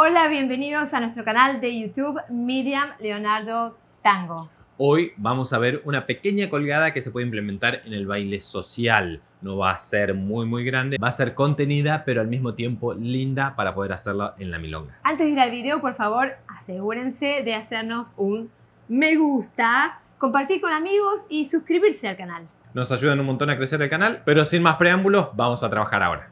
Hola, bienvenidos a nuestro canal de YouTube Miriam Leonardo Tango. Hoy vamos a ver una pequeña colgada que se puede implementar en el baile social. No va a ser muy muy grande, va a ser contenida pero al mismo tiempo linda para poder hacerla en la milonga. Antes de ir al video, por favor, asegúrense de hacernos un me gusta, compartir con amigos y suscribirse al canal. Nos ayudan un montón a crecer el canal, pero sin más preámbulos, vamos a trabajar ahora.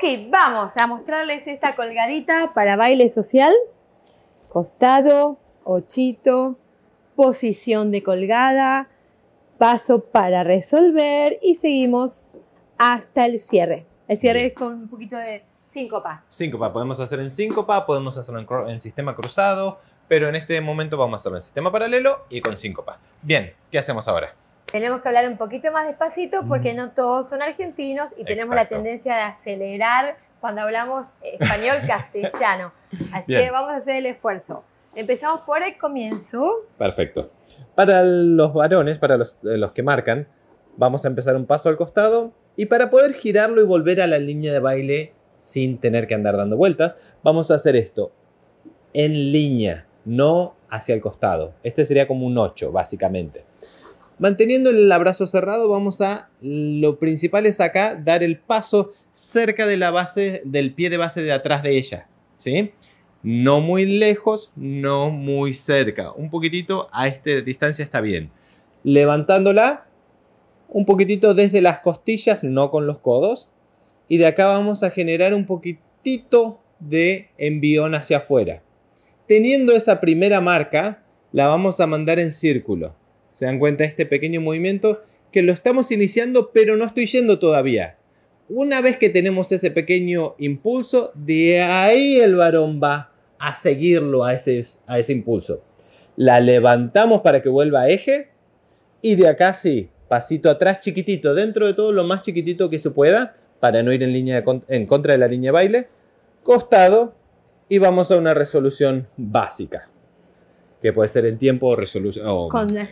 Ok, vamos a mostrarles esta colgadita para baile social. Costado, ochito, posición de colgada, paso para resolver y seguimos hasta el cierre. El cierre es con un poquito de síncopa. Síncopa, podemos hacer en síncopa, podemos hacerlo en, sistema cruzado, pero en este momento vamos a hacerlo en sistema paralelo y con síncopa. Bien, ¿qué hacemos ahora? tenemos que hablar un poquito más despacito porque no todos son argentinos y tenemos la tendencia de acelerar cuando hablamos español castellano. Así que vamos a hacer el esfuerzo. Empezamos por el comienzo. Perfecto. Para los varones, para los, eh, los que marcan, vamos a empezar un paso al costado y para poder girarlo y volver a la línea de baile sin tener que andar dando vueltas, vamos a hacer esto en línea, no hacia el costado. Este sería como un 8, básicamente. Manteniendo el abrazo cerrado, vamos a lo principal es acá dar el paso cerca de la base del pie de base de atrás de ella, ¿sí? No muy lejos, no muy cerca, un poquitito a esta distancia está bien. Levantándola un poquitito desde las costillas, no con los codos, y de acá vamos a generar un poquitito de envión hacia afuera. Teniendo esa primera marca, la vamos a mandar en círculo. Se dan cuenta de este pequeño movimiento que lo estamos iniciando, pero no estoy yendo todavía. Una vez que tenemos ese pequeño impulso, de ahí el varón va a seguirlo a ese, impulso. La levantamos para que vuelva a eje y de acá sí, pasito atrás chiquitito, dentro de todo lo más chiquitito que se pueda, para no ir en, línea en contra de la línea baile, costado y vamos a una resolución básica que puede ser en tiempo o resolución, con la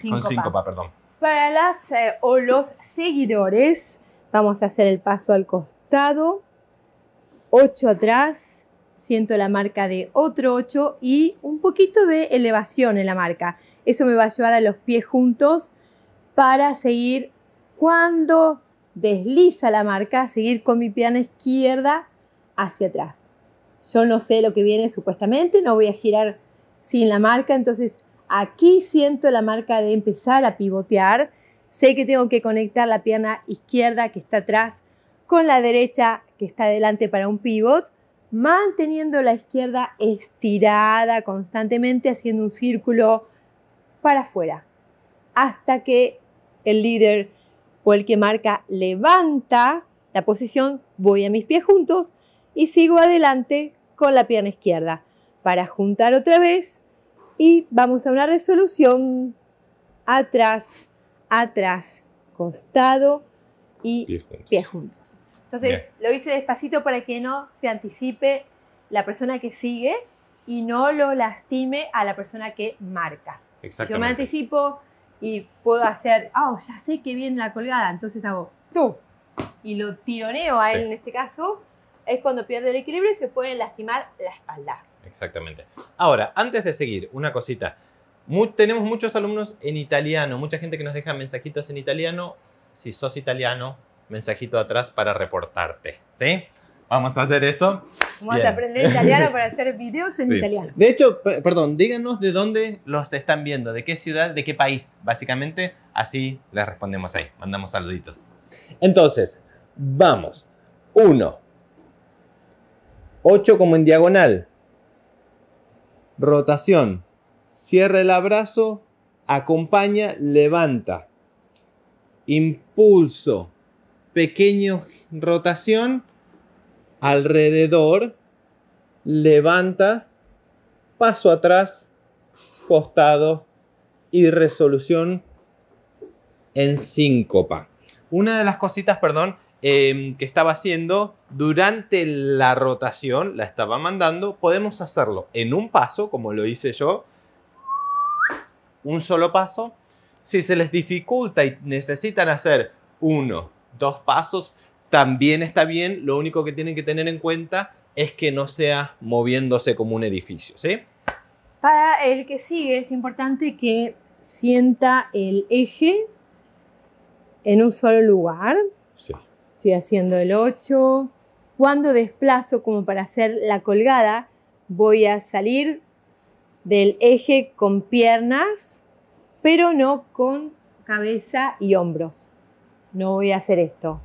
perdón. Para las eh, o los seguidores, vamos a hacer el paso al costado, 8 atrás, siento la marca de otro 8 y un poquito de elevación en la marca. Eso me va a llevar a los pies juntos para seguir cuando desliza la marca, seguir con mi pierna izquierda hacia atrás. Yo no sé lo que viene supuestamente, no voy a girar sin la marca, entonces aquí siento la marca de empezar a pivotear. Sé que tengo que conectar la pierna izquierda que está atrás con la derecha que está adelante para un pivot, manteniendo la izquierda estirada constantemente, haciendo un círculo para afuera, hasta que el líder o el que marca levanta la posición, voy a mis pies juntos y sigo adelante con la pierna izquierda para juntar otra vez y vamos a una resolución atrás, atrás, costado y pies juntos. Pie juntos. Entonces lo hice despacito para que no se anticipe la persona que sigue y no lo lastime a la persona que marca. Si Yo me anticipo y puedo hacer, oh, ya sé que viene la colgada, entonces hago tú y lo tironeo a él en este caso, es cuando pierde el equilibrio y se puede lastimar la espalda. Exactamente. Ahora, antes de seguir, una cosita. tenemos muchos alumnos en italiano, mucha gente que nos deja mensajitos en italiano. Si sos italiano, mensajito atrás para reportarte. ¿Sí? Vamos a hacer eso. Vamos a aprender italiano para hacer videos en italiano. De hecho, perdón, díganos de dónde los están viendo, de qué ciudad, de qué país, básicamente. Así les respondemos ahí. Mandamos saluditos. Entonces, vamos. Uno. Ocho como en diagonal rotación, cierra el abrazo, acompaña, levanta, impulso, pequeño rotación, alrededor, levanta, paso atrás, costado y resolución en síncopa. Una de las cositas, perdón, em, que estaba haciendo durante la rotación, la estaba mandando, podemos hacerlo en un paso, como lo hice yo, un solo paso. Si se les dificulta y necesitan hacer uno, dos pasos, también está bien. Lo único que tienen que tener en cuenta es que no sea moviéndose como un edificio, ¿sí? Para el que sigue es importante que sienta el eje en un solo lugar. Sí. Estoy haciendo el 8, cuando desplazo como para hacer la colgada, voy a salir del eje con piernas, pero no con cabeza y hombros. No voy a hacer esto,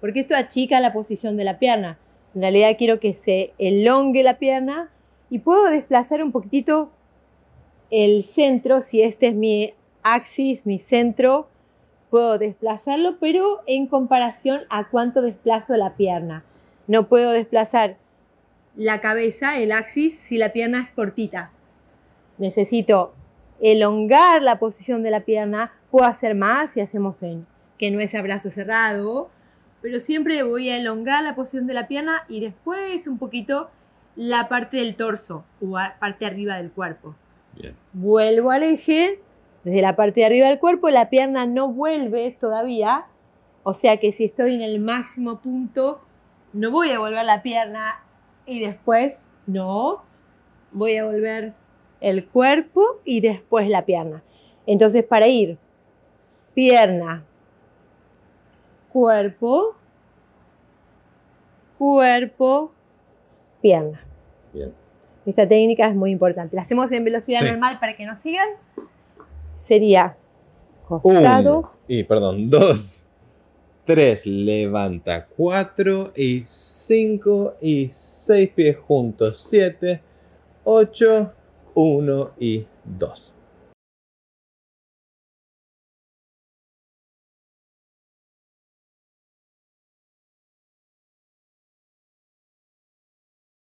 porque esto achica la posición de la pierna. En realidad quiero que se elongue la pierna y puedo desplazar un poquitito el centro, si este es mi axis, mi centro, puedo desplazarlo, pero en comparación a cuánto desplazo la pierna. No puedo desplazar la cabeza, el axis, si la pierna es cortita. Necesito elongar la posición de la pierna. Puedo hacer más si hacemos en que no es abrazo cerrado, pero siempre voy a elongar la posición de la pierna y después un poquito la parte del torso o parte arriba del cuerpo. Vuelvo al eje, desde la parte de arriba del cuerpo, la pierna no vuelve todavía, o sea que si estoy en el máximo punto, no voy a volver la pierna y después, no, voy a volver el cuerpo y después la pierna. Entonces, para ir pierna, cuerpo, cuerpo, pierna. Bien. Esta técnica es muy importante. La hacemos en velocidad normal para que nos sigan. Sería costado. y perdón, dos, 3, levanta 4 y 5 y 6 pies juntos, 7, 8, 1 y 2.